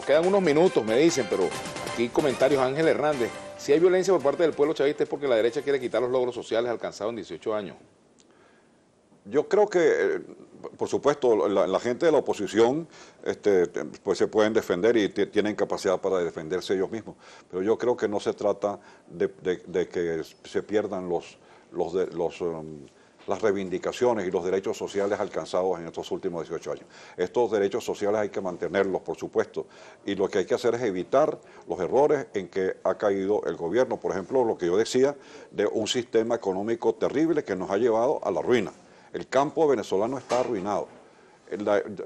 nos quedan unos minutos, me dicen, pero aquí comentarios Ángel Hernández. Si hay violencia por parte del pueblo chavista es porque la derecha quiere quitar los logros sociales alcanzados en 18 años. Yo creo que, eh, por supuesto, la, gente de la oposición este, pues se pueden defender y tienen capacidad para defenderse ellos mismos, pero yo creo que no se trata de, que se pierdan los, los, um, las reivindicaciones y los derechos sociales alcanzados en estos últimos 18 años. Estos derechos sociales hay que mantenerlos, por supuesto, y lo que hay que hacer es evitar los errores en que ha caído el gobierno. Por ejemplo, lo que yo decía de un sistema económico terrible que nos ha llevado a la ruina. El campo venezolano está arruinado.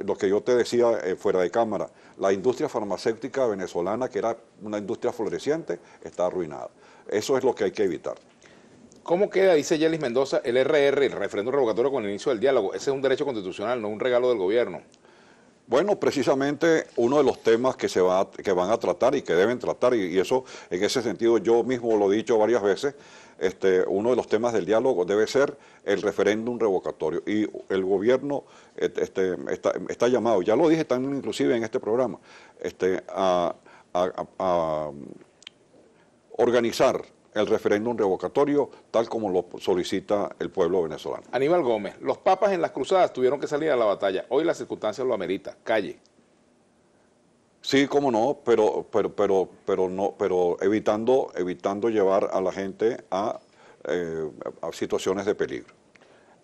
lo que yo te decía eh, fuera de cámara, la industria farmacéutica venezolana, que era una industria floreciente, está arruinada. Eso es lo que hay que evitar. ¿Cómo queda, dice Yelis Mendoza, el RR, el referéndum revocatorio con el inicio del diálogo? Ese es un derecho constitucional, no un regalo del gobierno. Bueno, precisamente uno de los temas que se va, que van a tratar y que deben tratar, y, eso en ese sentido yo mismo lo he dicho varias veces, este, uno de los temas del diálogo debe ser el referéndum revocatorio. Y el gobierno este, está, llamado, ya lo dije también inclusive en este programa, este, a organizar el referéndum revocatorio, tal como lo solicita el pueblo venezolano. Aníbal Gómez, los papas en las cruzadas tuvieron que salir a la batalla. Hoy las circunstancias lo amerita. Calle. Sí, cómo no, pero, pero, pero, pero no, pero evitando, evitando llevar a la gente a eh, situaciones de peligro.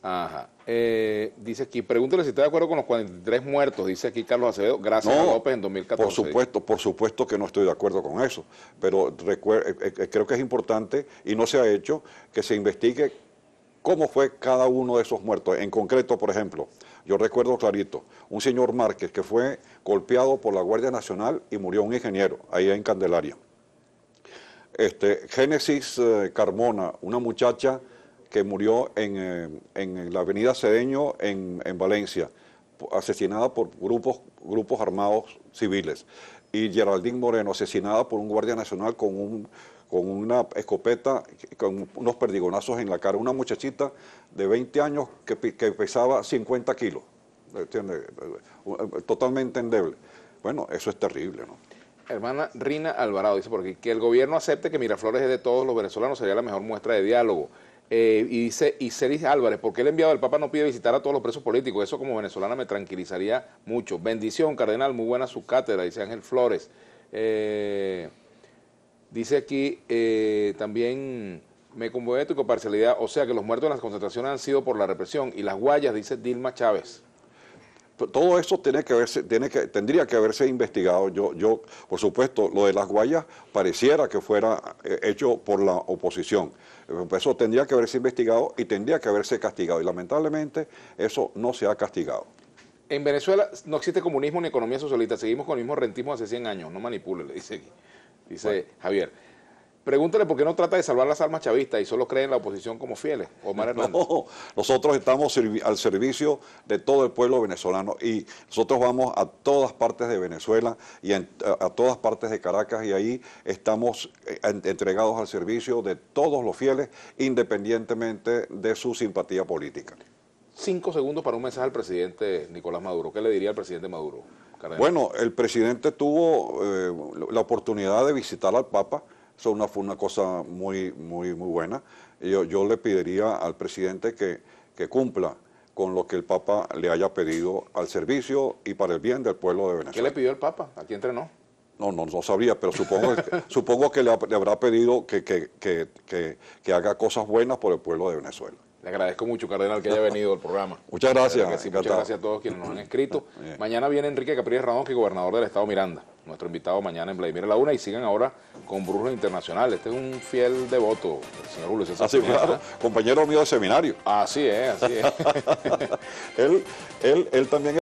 Ajá. Eh, dice aquí, pregúntale si está de acuerdo con los 43 muertos, dice aquí Carlos Acevedo, gracias a López en 2014. Por supuesto, por supuesto que no estoy de acuerdo con eso, pero eh, eh, creo que es importante, y no se ha hecho, que se investigue cómo fue cada uno de esos muertos. En concreto, por ejemplo, yo recuerdo clarito, un señor Márquez que fue golpeado por la Guardia Nacional y murió un ingeniero ahí en Candelaria. Este, Génesis Carmona, una muchacha que murió eh, en, la avenida Cedeño en, Valencia, asesinada por grupos, grupos armados civiles. Y Geraldine Moreno, asesinada por un guardia nacional con, un, con una escopeta, con unos perdigonazos en la cara. Una muchachita de 20 años que, pesaba 50 kilos. Totalmente endeble. Bueno, eso es terrible, ¿no? hermana Rina Alvarado dice porque que el gobierno acepte que Miraflores es de todos los venezolanos sería la mejor muestra de diálogo. Eh, y dice Iseris Álvarez, porque el enviado del Papa no pide visitar a todos los presos políticos? Eso como venezolana me tranquilizaría mucho. Bendición, cardenal, muy buena su cátedra, dice Ángel Flores. Eh, dice aquí eh, también, me conmueve tu parcialidad, o sea que los muertos en las concentraciones han sido por la represión y las guayas, dice Dilma Chávez todo eso tiene que verse, tiene tendría que haberse investigado. Yo, yo, por supuesto, lo de las guayas pareciera que fuera eh, hecho por la oposición. Eh, eso tendría que haberse investigado y tendría que haberse castigado. Y lamentablemente eso no se ha castigado. En Venezuela no existe comunismo ni economía socialista. Seguimos con el mismo rentismo hace 100 años. No manipule, dice, dice Javier. Pregúntale por qué no trata de salvar las almas chavistas y solo cree en la oposición como fieles, Omar No, nosotros estamos al servicio de todo el pueblo venezolano y nosotros vamos a todas partes de Venezuela y a, todas partes de Caracas y ahí estamos eh, entregados al servicio de todos los fieles independientemente de su simpatía política. Cinco segundos para un mensaje al presidente Nicolás Maduro. ¿Qué le diría al presidente Maduro? Bueno, el presidente tuvo eh, la oportunidad de visitar al Papa eso una, fue una cosa muy, muy, muy buena. Yo, yo le pediría al presidente que, que cumpla con lo que el Papa le haya pedido al servicio y para el bien del pueblo de Venezuela. ¿Qué le pidió el Papa? ¿A quién entrenó? No, no, no sabría, pero supongo, que, supongo que le, habrá pedido que haga cosas buenas por el pueblo de Venezuela. Le agradezco mucho, Cardenal, que haya venido al programa. muchas gracias. muchas gracias a todos quienes nos han escrito. Mañana viene Enrique Capriles Ramón, que es gobernador del Estado Miranda. Nuestro invitado mañana en Vladimir La Una. Y sigan ahora con Brujo Internacional. Este es un fiel devoto, el señor Julio Así, es, Compañero mío de seminario. Así es, así es. él, él, él también